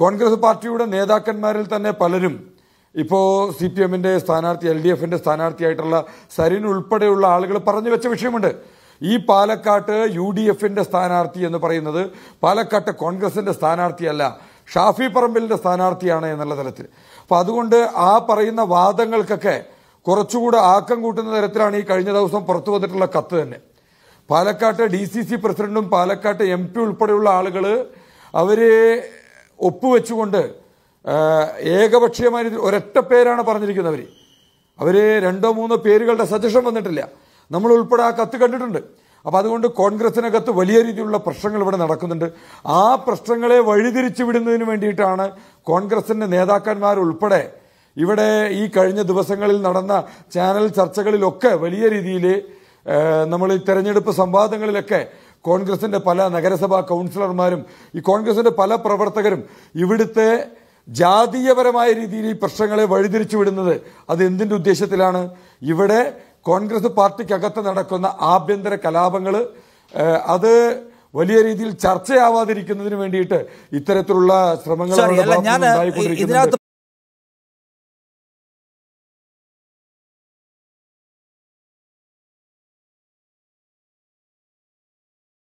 കോൺഗ്രസ് പാർട്ടിയുടെ നേതാക്കന്മാരിൽ തന്നെ പലരും ഇപ്പോൾ സി പി എമ്മിൻ്റെ സ്ഥാനാർത്ഥി എൽ ഡി എഫിൻ്റെ സ്ഥാനാർത്ഥിയായിട്ടുള്ള സരിൻ ഉൾപ്പെടെയുള്ള ആളുകൾ പറഞ്ഞു വെച്ച വിഷയമുണ്ട് ഈ പാലക്കാട്ട് യു ഡി എഫിൻ്റെ സ്ഥാനാർത്ഥി എന്ന് പറയുന്നത് പാലക്കാട്ട് കോൺഗ്രസിൻ്റെ സ്ഥാനാർത്ഥിയല്ല ഷാഫി പറമ്പിലിൻ്റെ സ്ഥാനാർത്ഥിയാണ് എന്നുള്ള തലത്തിൽ അപ്പോൾ അതുകൊണ്ട് ആ പറയുന്ന വാദങ്ങൾക്കൊക്കെ കുറച്ചുകൂടെ ആക്കം കൂട്ടുന്ന തരത്തിലാണ് ഈ കഴിഞ്ഞ ദിവസം പുറത്തു വന്നിട്ടുള്ള കത്ത് തന്നെ പാലക്കാട്ട് ഡി സി സി പ്രസിഡന്റും പാലക്കാട്ട് എം പി ഉൾപ്പെടെയുള്ള ആളുകൾ അവരെ ഒപ്പുവെച്ചുകൊണ്ട് ഏകപക്ഷീയമായ രീതിയിൽ ഒരൊറ്റ പേരാണ് പറഞ്ഞിരിക്കുന്നവർ അവർ രണ്ടോ മൂന്നോ പേരുകളുടെ സജഷൻ വന്നിട്ടില്ല നമ്മൾ ഉൾപ്പെടെ ആ കത്ത് കണ്ടിട്ടുണ്ട് അപ്പോൾ അതുകൊണ്ട് കോൺഗ്രസിനകത്ത് വലിയ രീതിയിലുള്ള പ്രശ്നങ്ങൾ ഇവിടെ നടക്കുന്നുണ്ട് ആ പ്രശ്നങ്ങളെ വഴിതിരിച്ചു വിടുന്നതിന് വേണ്ടിയിട്ടാണ് കോൺഗ്രസിൻ്റെ നേതാക്കന്മാരുൾപ്പെടെ ഇവിടെ ഈ കഴിഞ്ഞ ദിവസങ്ങളിൽ നടന്ന ചാനൽ ചർച്ചകളിലൊക്കെ വലിയ രീതിയിൽ നമ്മൾ ഈ തെരഞ്ഞെടുപ്പ് സംവാദങ്ങളിലൊക്കെ കോൺഗ്രസിൻ്റെ പല നഗരസഭാ കൗൺസിലർമാരും ഈ കോൺഗ്രസിൻ്റെ പല പ്രവർത്തകരും ഇവിടുത്തെ ജാതീയപരമായ രീതിയിൽ ഈ പ്രശ്നങ്ങളെ വഴിതിരിച്ചു വിടുന്നത് അത് എന്തിൻ്റെ ഉദ്ദേശത്തിലാണ് ഇവിടെ കോൺഗ്രസ് പാർട്ടിക്കകത്ത് നടക്കുന്ന ആഭ്യന്തര കലാപങ്ങൾ അത് വലിയ രീതിയിൽ ചർച്ചയാവാതിരിക്കുന്നതിന് വേണ്ടിയിട്ട് ഇത്തരത്തിലുള്ള ശ്രമങ്ങൾ